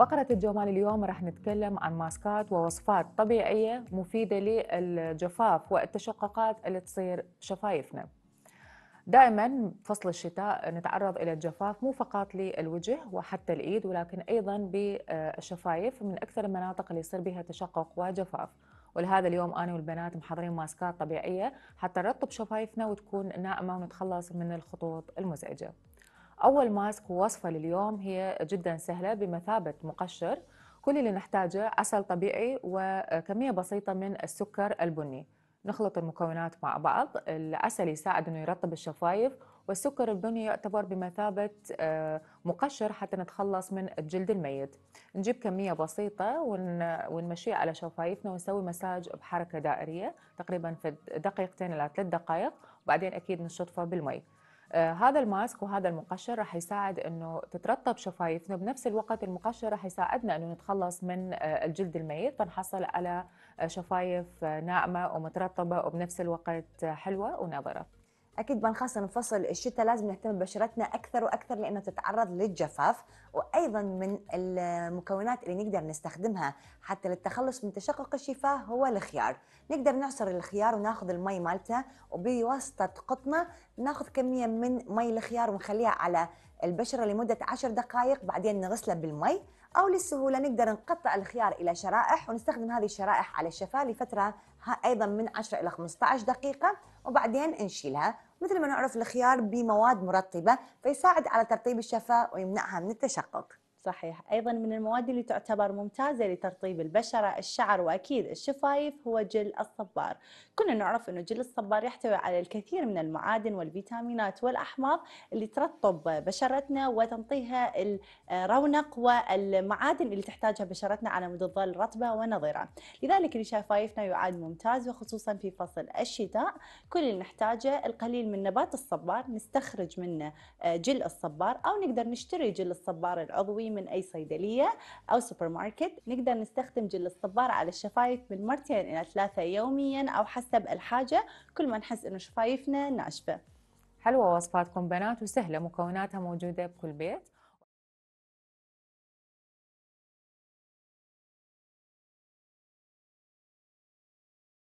فقرة الجمال اليوم راح نتكلم عن ماسكات ووصفات طبيعية مفيدة للجفاف والتشققات اللي تصير شفايفنا دائما فصل الشتاء نتعرض إلى الجفاف مو فقط للوجه وحتى الإيد ولكن أيضا بالشفايف من أكثر المناطق اللي يصير بها تشقق وجفاف ولهذا اليوم أنا والبنات محضرين ماسكات طبيعية حتى نرطب شفايفنا وتكون ناعمة ونتخلص من الخطوط المزعجة أول ماسك ووصفة لليوم هي جدا سهلة بمثابة مقشر كل اللي نحتاجه عسل طبيعي وكمية بسيطة من السكر البني نخلط المكونات مع بعض العسل يساعد أنه يرطب الشفايف والسكر البني يعتبر بمثابة آه، مقشر حتى نتخلص من الجلد الميت نجيب كمية بسيطة ونمشي على شفايفنا ونسوي مساج بحركة دائرية تقريبا في دقيقتين إلى ثلاث دقائق وبعدين أكيد نشطفه بالمي آه، هذا الماسك وهذا المقشر رح يساعد انه تترطب شفايفنا بنفس الوقت المقشر رح يساعدنا انه نتخلص من آه، الجلد الميت فنحصل على آه، شفايف ناعمه ومترطبه وبنفس الوقت حلوه ونظره اكيد بنخاصه نفصل الشتاء لازم نهتم ببشرتنا اكثر واكثر لانها تتعرض للجفاف وايضا من المكونات اللي نقدر نستخدمها حتى للتخلص من تشقق الشفاه هو الخيار نقدر نعصر الخيار وناخذ المي مالته وبواسطه قطنه ناخذ كميه من مي الخيار ونخليها على البشره لمده 10 دقائق بعدين نغسله بالمي او للسهوله نقدر نقطع الخيار الى شرائح ونستخدم هذه الشرائح على الشفاه لفتره ايضا من 10 الى 15 دقيقه وبعدين نشيلها مثل ما نعرف الخيار بمواد مرطبة فيساعد على ترطيب الشفاه ويمنعها من التشقق صحيح أيضا من المواد اللي تعتبر ممتازة لترطيب البشرة الشعر وأكيد الشفايف هو جل الصبار كنا نعرف أنه جل الصبار يحتوي على الكثير من المعادن والفيتامينات والأحماض اللي ترطب بشرتنا وتنطيها الرونق والمعادن اللي تحتاجها بشرتنا على مود الظل رطبة ونظرة لذلك لشفايفنا يعد ممتاز وخصوصا في فصل الشتاء كل اللي نحتاجه القليل من نبات الصبار نستخرج منه جل الصبار أو نقدر نشتري جل الصبار العضوي من اي صيدليه او سوبر ماركت نقدر نستخدم جل الصبار على الشفايف من مرتين الى ثلاثه يوميا او حسب الحاجه كل ما نحس انه شفايفنا ناشفه حلوه وصفاتكم بنات وسهله مكوناتها موجوده بكل بيت